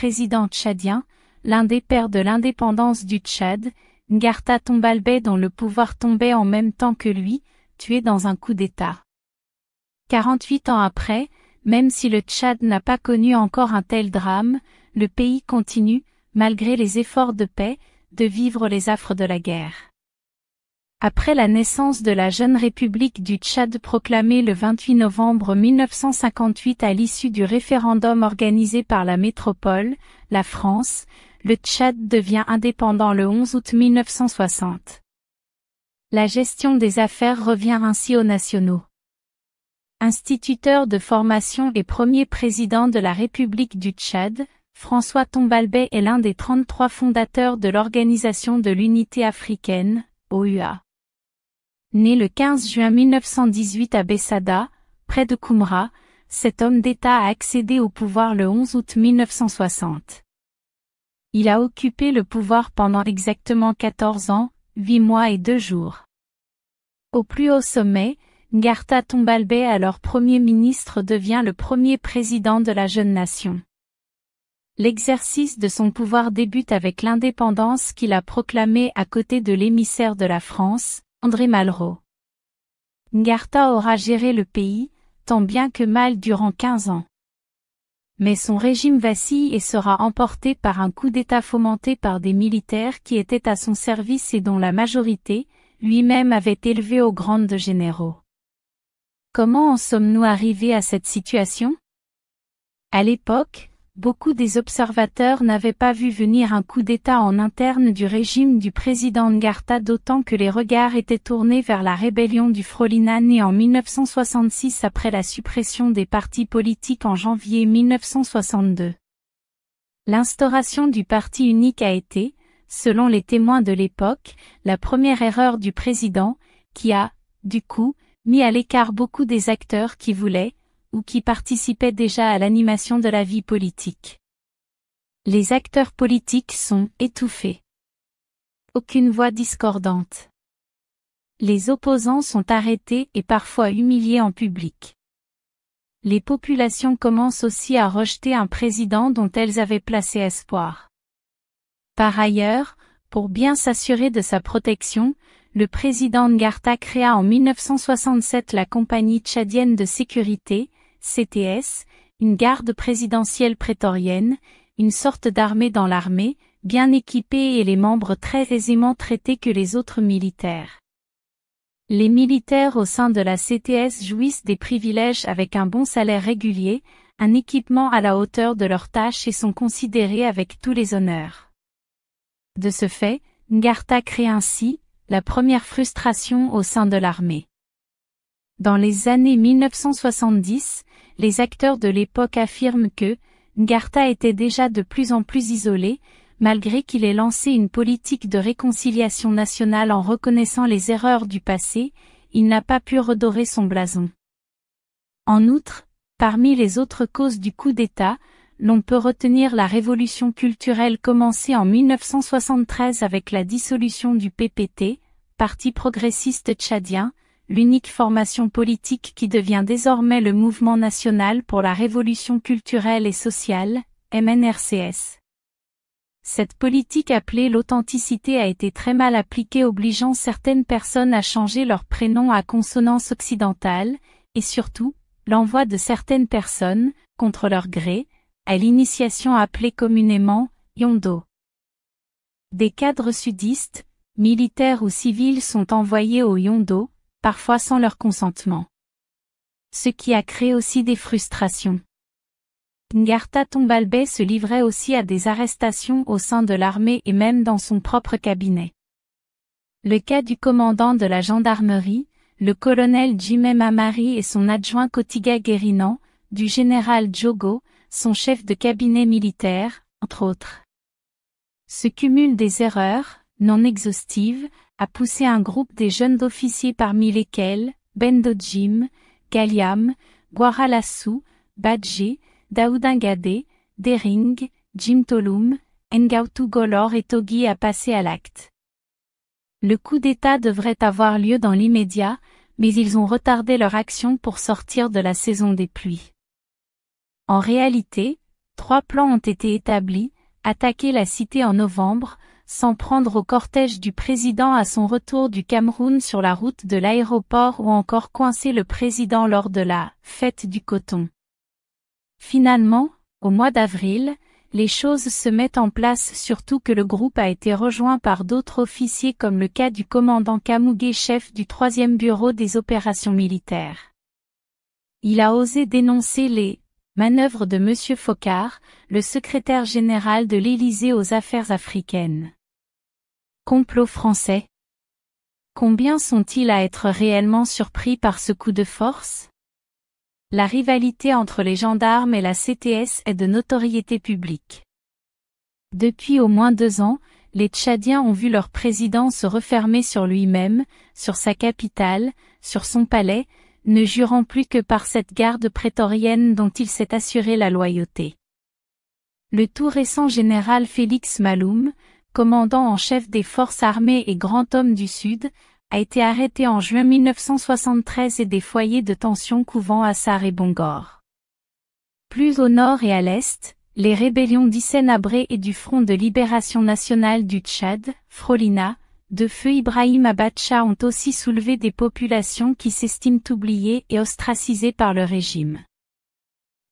président tchadien, l'un des pères de l'indépendance du Tchad, Ngarta Tombalbé dont le pouvoir tombait en même temps que lui, tué dans un coup d'État. 48 ans après, même si le Tchad n'a pas connu encore un tel drame, le pays continue, malgré les efforts de paix, de vivre les affres de la guerre. Après la naissance de la jeune République du Tchad proclamée le 28 novembre 1958 à l'issue du référendum organisé par la métropole, la France, le Tchad devient indépendant le 11 août 1960. La gestion des affaires revient ainsi aux nationaux. Instituteur de formation et premier président de la République du Tchad, François Tombalbet est l'un des 33 fondateurs de l'Organisation de l'Unité africaine, OUA. Né le 15 juin 1918 à Bessada, près de Koumra, cet homme d'État a accédé au pouvoir le 11 août 1960. Il a occupé le pouvoir pendant exactement 14 ans, 8 mois et 2 jours. Au plus haut sommet, Ngarta Tombalbé alors Premier ministre, devient le premier président de la jeune nation. L'exercice de son pouvoir débute avec l'indépendance qu'il a proclamée à côté de l'émissaire de la France, André Malraux. Ngarta aura géré le pays, tant bien que mal durant 15 ans. Mais son régime vacille et sera emporté par un coup d'État fomenté par des militaires qui étaient à son service et dont la majorité, lui-même avait élevé aux grandes généraux. Comment en sommes-nous arrivés à cette situation À l'époque, beaucoup des observateurs n'avaient pas vu venir un coup d'État en interne du régime du président Ngarta d'autant que les regards étaient tournés vers la rébellion du Frolina née en 1966 après la suppression des partis politiques en janvier 1962. L'instauration du parti unique a été, selon les témoins de l'époque, la première erreur du président, qui a, du coup, mis à l'écart beaucoup des acteurs qui voulaient, ou qui participaient déjà à l'animation de la vie politique. Les acteurs politiques sont étouffés. Aucune voix discordante. Les opposants sont arrêtés et parfois humiliés en public. Les populations commencent aussi à rejeter un président dont elles avaient placé espoir. Par ailleurs, pour bien s'assurer de sa protection, le président Ngarta créa en 1967 la Compagnie tchadienne de sécurité, CTS, une garde présidentielle prétorienne, une sorte d'armée dans l'armée, bien équipée et les membres très aisément traités que les autres militaires. Les militaires au sein de la CTS jouissent des privilèges avec un bon salaire régulier, un équipement à la hauteur de leurs tâches et sont considérés avec tous les honneurs. De ce fait, Ngarta crée ainsi, la première frustration au sein de l'armée. Dans les années 1970, les acteurs de l'époque affirment que, Ngarta était déjà de plus en plus isolé, malgré qu'il ait lancé une politique de réconciliation nationale en reconnaissant les erreurs du passé, il n'a pas pu redorer son blason. En outre, parmi les autres causes du coup d'État, l'on peut retenir la révolution culturelle commencée en 1973 avec la dissolution du PPT, Parti progressiste tchadien, l'unique formation politique qui devient désormais le Mouvement national pour la révolution culturelle et sociale, MNRCS. Cette politique appelée l'authenticité a été très mal appliquée obligeant certaines personnes à changer leur prénom à consonance occidentale, et surtout, l'envoi de certaines personnes, contre leur gré, à l'initiation appelée communément Yondo. Des cadres sudistes, militaires ou civils sont envoyés au Yondo, parfois sans leur consentement. Ce qui a créé aussi des frustrations. Ngarta Tombalbay se livrait aussi à des arrestations au sein de l'armée et même dans son propre cabinet. Le cas du commandant de la gendarmerie, le colonel Jimé Mamari et son adjoint Kotiga Guérinan, du général Jogo, son chef de cabinet militaire, entre autres. Ce cumul des erreurs, non exhaustive, a poussé un groupe des jeunes officiers parmi lesquels Bendo Jim, Galiam, Guaralassou, Badji, Daoudingade, Dering, Jim Tolum, Ngautu Golor et Togi à passer à l'acte. Le coup d'État devrait avoir lieu dans l'immédiat, mais ils ont retardé leur action pour sortir de la saison des pluies. En réalité, trois plans ont été établis, attaquer la cité en novembre, s'en prendre au cortège du président à son retour du Cameroun sur la route de l'aéroport ou encore coincer le président lors de la « fête du coton ». Finalement, au mois d'avril, les choses se mettent en place surtout que le groupe a été rejoint par d'autres officiers comme le cas du commandant Kamougué chef du troisième bureau des opérations militaires. Il a osé dénoncer les manœuvres de M. Focard, le secrétaire général de l'Élysée aux affaires africaines. Complot français Combien sont-ils à être réellement surpris par ce coup de force La rivalité entre les gendarmes et la CTS est de notoriété publique. Depuis au moins deux ans, les Tchadiens ont vu leur président se refermer sur lui-même, sur sa capitale, sur son palais, ne jurant plus que par cette garde prétorienne dont il s'est assuré la loyauté. Le tout récent général Félix Maloum, commandant en chef des forces armées et grand homme du Sud, a été arrêté en juin 1973 et des foyers de tension couvant Assar et Bongor. Plus au nord et à l'est, les rébellions d'Issène-Abré et du Front de libération nationale du Tchad, Frolina, de feu Ibrahim Abacha ont aussi soulevé des populations qui s'estiment oubliées et ostracisées par le régime.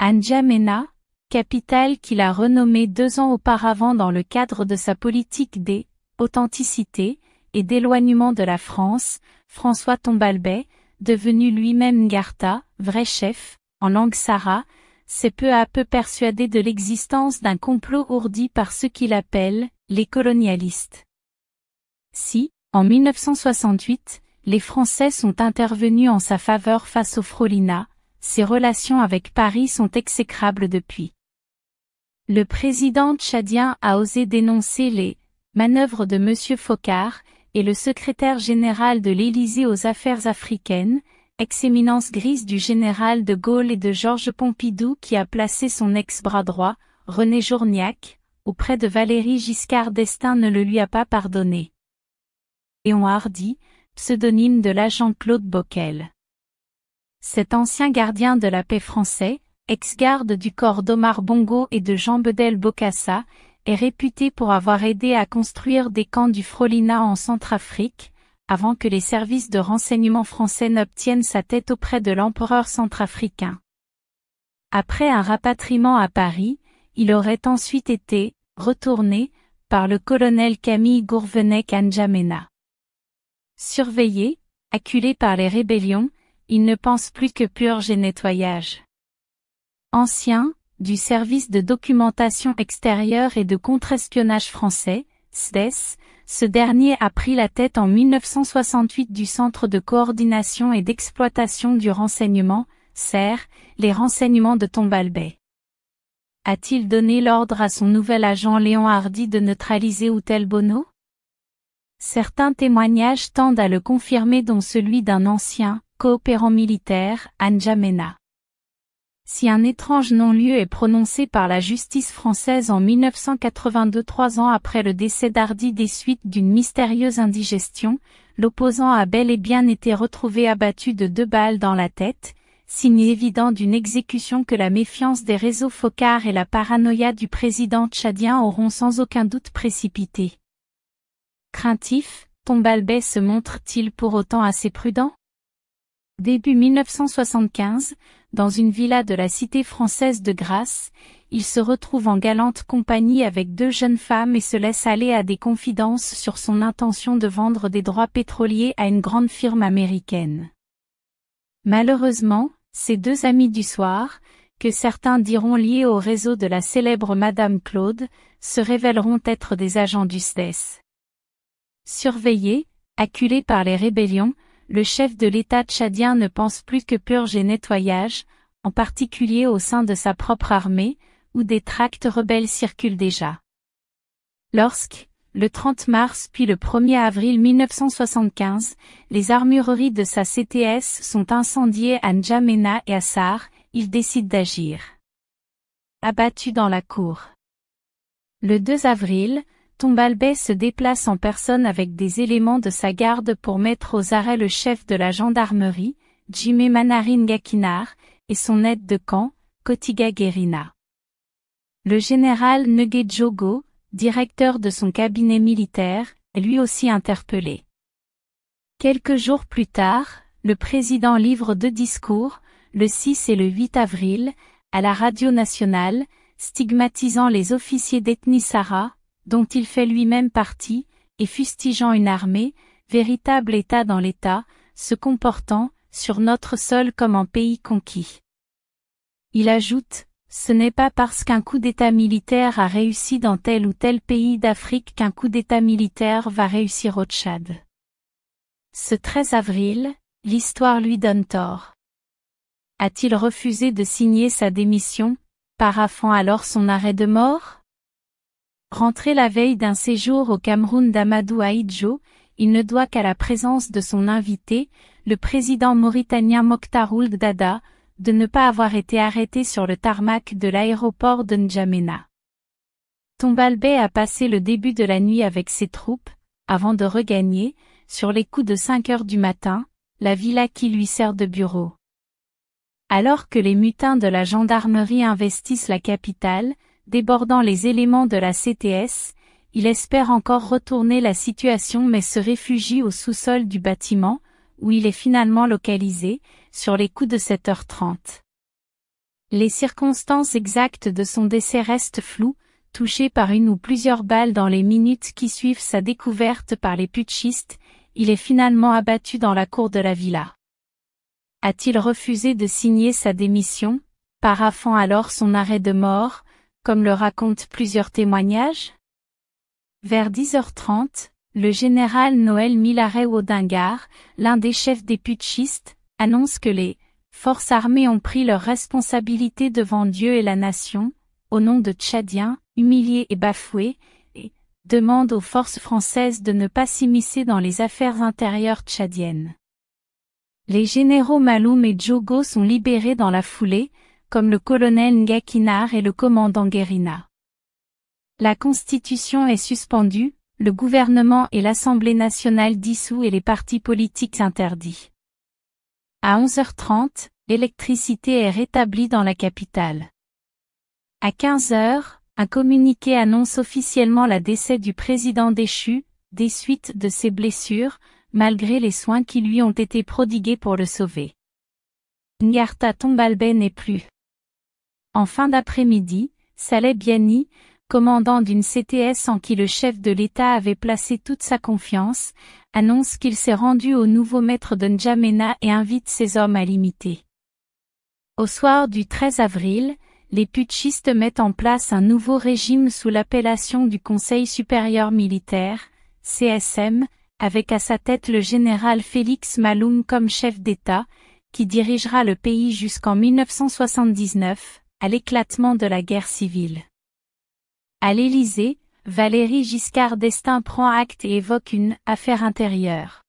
Mena capitale qu'il a renommée deux ans auparavant dans le cadre de sa politique des authenticité » et d'éloignement de la France, François Tombalbet, devenu lui-même Ngarta, vrai chef, en langue sara, s'est peu à peu persuadé de l'existence d'un complot ourdi par ceux qu'il appelle les colonialistes. Si, en 1968, les Français sont intervenus en sa faveur face aux Frolina, ses relations avec Paris sont exécrables depuis. Le président tchadien a osé dénoncer les manœuvres de M. Focard et le secrétaire général de l'Élysée aux affaires africaines, ex-éminence grise du général de Gaulle et de Georges Pompidou qui a placé son ex-bras droit, René Journiac, auprès de Valérie Giscard d'Estaing ne le lui a pas pardonné. Léon Hardy, pseudonyme de l'agent Claude Bockel. Cet ancien gardien de la paix français, ex-garde du corps d'Omar Bongo et de Jean Bedel Bokassa, est réputé pour avoir aidé à construire des camps du Frolina en Centrafrique, avant que les services de renseignement français n'obtiennent sa tête auprès de l'empereur centrafricain. Après un rapatriement à Paris, il aurait ensuite été retourné par le colonel Camille Gourvenec Anjamena. Surveillé, acculé par les rébellions, il ne pense plus que purge et nettoyage. Ancien, du service de documentation extérieure et de contre-espionnage français, SDES, e ce dernier a pris la tête en 1968 du Centre de coordination et d'exploitation du renseignement, CER, les renseignements de Tombalbay. A-t-il donné l'ordre à son nouvel agent Léon Hardy de neutraliser Outel Bono Certains témoignages tendent à le confirmer dont celui d'un ancien, coopérant militaire, Anjamena. Si un étrange non-lieu est prononcé par la justice française en 1982 trois ans après le décès d'Hardy des suites d'une mystérieuse indigestion, l'opposant a bel et bien été retrouvé abattu de deux balles dans la tête, signe évident d'une exécution que la méfiance des réseaux focards et la paranoïa du président tchadien auront sans aucun doute précipité. Craintif, balbet se montre-t-il pour autant assez prudent Début 1975, dans une villa de la cité française de Grasse, il se retrouve en galante compagnie avec deux jeunes femmes et se laisse aller à des confidences sur son intention de vendre des droits pétroliers à une grande firme américaine. Malheureusement, ces deux amis du soir, que certains diront liés au réseau de la célèbre Madame Claude, se révéleront être des agents du SDES. Surveillés, acculés par les rébellions, le chef de l'État tchadien ne pense plus que purge et nettoyage, en particulier au sein de sa propre armée, où des tracts rebelles circulent déjà. Lorsque, le 30 mars puis le 1er avril 1975, les armureries de sa CTS sont incendiées à N'Djamena et à Sar, il décide d'agir. Abattu dans la cour. Le 2 avril, Tombalbay se déplace en personne avec des éléments de sa garde pour mettre aux arrêts le chef de la gendarmerie, Jimé Manarin Gakinar, et son aide de camp, Kotiga Guerina. Le général Negue Jogo, directeur de son cabinet militaire, est lui aussi interpellé. Quelques jours plus tard, le président livre deux discours, le 6 et le 8 avril, à la radio nationale, stigmatisant les officiers d'ethnie Sara, dont il fait lui-même partie, et fustigeant une armée, véritable État dans l'État, se comportant, sur notre sol comme en pays conquis. Il ajoute, ce n'est pas parce qu'un coup d'État militaire a réussi dans tel ou tel pays d'Afrique qu'un coup d'État militaire va réussir au Tchad. Ce 13 avril, l'histoire lui donne tort. A-t-il refusé de signer sa démission, paraffant alors son arrêt de mort Rentré la veille d'un séjour au Cameroun d'Amadou Aïdjo, il ne doit qu'à la présence de son invité, le président mauritanien Mokhtar Ould Dada, de ne pas avoir été arrêté sur le tarmac de l'aéroport de N'Djamena. Tombalbé a passé le début de la nuit avec ses troupes, avant de regagner, sur les coups de 5 heures du matin, la villa qui lui sert de bureau. Alors que les mutins de la gendarmerie investissent la capitale, débordant les éléments de la CTS, il espère encore retourner la situation mais se réfugie au sous-sol du bâtiment, où il est finalement localisé, sur les coups de 7h30. Les circonstances exactes de son décès restent floues, touché par une ou plusieurs balles dans les minutes qui suivent sa découverte par les putschistes, il est finalement abattu dans la cour de la villa. A-t-il refusé de signer sa démission, paraffant alors son arrêt de mort, comme le racontent plusieurs témoignages Vers 10h30, le général Noël Milaret Odingar, l'un des chefs des putschistes, annonce que les forces armées ont pris leurs responsabilités devant Dieu et la nation, au nom de Tchadiens, humiliés et bafoués, et demande aux forces françaises de ne pas s'immiscer dans les affaires intérieures tchadiennes. Les généraux Maloum et Djogo sont libérés dans la foulée, comme le colonel Ngakinar et le commandant Guérina. La Constitution est suspendue, le gouvernement et l'Assemblée nationale dissous et les partis politiques interdits. À 11h30, l'électricité est rétablie dans la capitale. À 15h, un communiqué annonce officiellement la décès du président déchu, des suites de ses blessures, malgré les soins qui lui ont été prodigués pour le sauver. Ngarta Tombalbe n'est plus. En fin d'après-midi, Saleh Biani, commandant d'une CTS en qui le chef de l'État avait placé toute sa confiance, annonce qu'il s'est rendu au nouveau maître de N'Djamena et invite ses hommes à l'imiter. Au soir du 13 avril, les putschistes mettent en place un nouveau régime sous l'appellation du Conseil supérieur militaire, CSM, avec à sa tête le général Félix Maloum comme chef d'État, qui dirigera le pays jusqu'en 1979, à l'éclatement de la guerre civile. À l'Élysée, Valérie Giscard d'Estaing prend acte et évoque une affaire intérieure.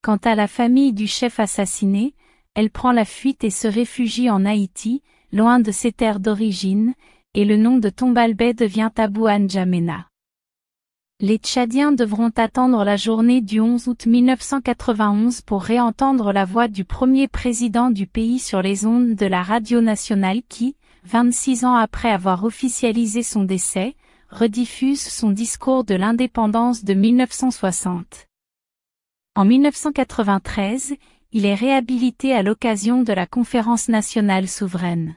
Quant à la famille du chef assassiné, elle prend la fuite et se réfugie en Haïti, loin de ses terres d'origine, et le nom de Tombalbay devient Abou Anjamena. Les Tchadiens devront attendre la journée du 11 août 1991 pour réentendre la voix du premier président du pays sur les ondes de la radio nationale qui, 26 ans après avoir officialisé son décès, rediffuse son discours de l'indépendance de 1960. En 1993, il est réhabilité à l'occasion de la Conférence nationale souveraine.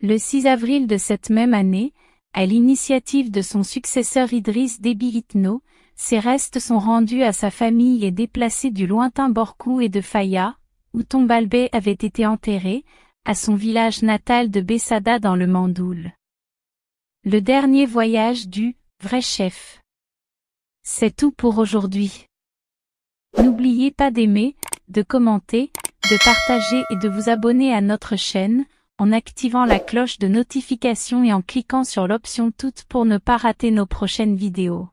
Le 6 avril de cette même année, à l'initiative de son successeur Idriss Déby Itno, ses restes sont rendus à sa famille et déplacés du lointain Borkou et de Faya, où Tombalbé avait été enterré, à son village natal de Bessada dans le Mandoul. Le dernier voyage du vrai chef. C'est tout pour aujourd'hui. N'oubliez pas d'aimer, de commenter, de partager et de vous abonner à notre chaîne, en activant la cloche de notification et en cliquant sur l'option Toutes pour ne pas rater nos prochaines vidéos.